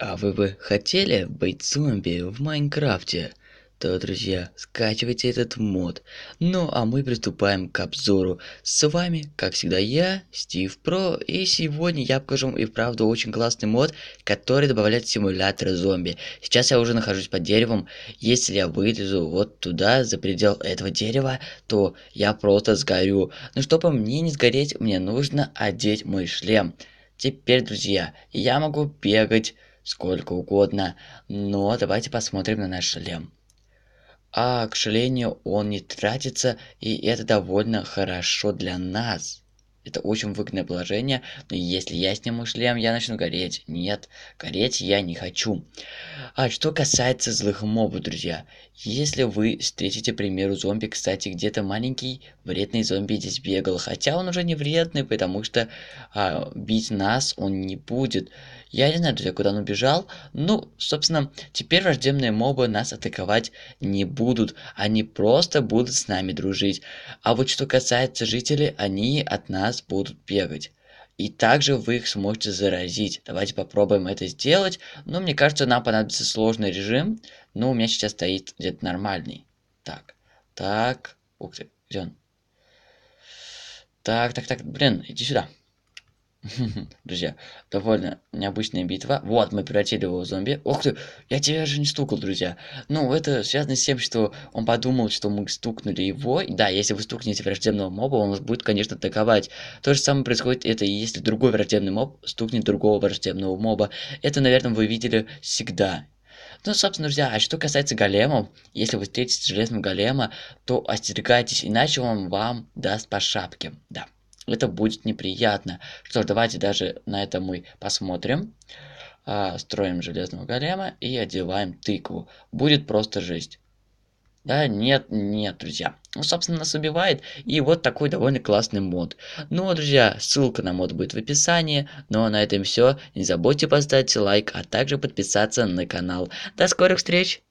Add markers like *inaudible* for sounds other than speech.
А вы бы хотели быть зомби в Майнкрафте? То, друзья, скачивайте этот мод. Ну, а мы приступаем к обзору. С вами, как всегда, я, Стив Про, и сегодня я покажу вам и правда очень классный мод, который добавляет симулятор зомби. Сейчас я уже нахожусь под деревом. Если я вылезу вот туда, за предел этого дерева, то я просто сгорю. Но чтобы мне не сгореть, мне нужно одеть мой шлем. Теперь, друзья, я могу бегать сколько угодно, но давайте посмотрим на наш шлем. А, к сожалению, он не тратится, и это довольно хорошо для нас. Это очень выгодное положение, но если я сниму шлем, я начну гореть. Нет, гореть я не хочу. А что касается злых мобов, друзья. Если вы встретите, к примеру, зомби, кстати, где-то маленький вредный зомби здесь бегал. Хотя он уже не вредный, потому что а, бить нас он не будет. Я не знаю, друзья, куда он убежал. Ну, собственно, теперь враждебные мобы нас атаковать не будут. Они просто будут с нами дружить. А вот что касается жителей, они от нас вас будут бегать. И также вы их сможете заразить. Давайте попробуем это сделать. Но ну, мне кажется, нам понадобится сложный режим. Но у меня сейчас стоит где-то нормальный. Так, так. Ух ты, где он? Так, так, так, блин, иди сюда. *laughs* Друзья, довольно необычная битва. Вот, мы превратили его в зомби. Ох ты, я тебя же не стукал, друзья. Ну, это связано с тем, что он подумал, что мы стукнули его. да, если вы стукнете враждебного моба, он вас будет, конечно, атаковать. То же самое происходит это если другой враждебный моб стукнет другого враждебного моба. Это, наверное, вы видели всегда. Ну, собственно, друзья, а что касается големов, если вы встретите железного голема, то остерегайтесь, иначе он вам даст по шапке. Да это будет неприятно. Что ж, давайте даже на это мы посмотрим. А, строим железного голема и одеваем тыкву. Будет просто жесть. Да, нет, нет, друзья. Ну, собственно, нас убивает. И вот такой довольно классный мод. Ну вот, друзья, ссылка на мод будет в описании. Ну а на этом все. Не забудьте поставить лайк, а также подписаться на канал. До скорых встреч!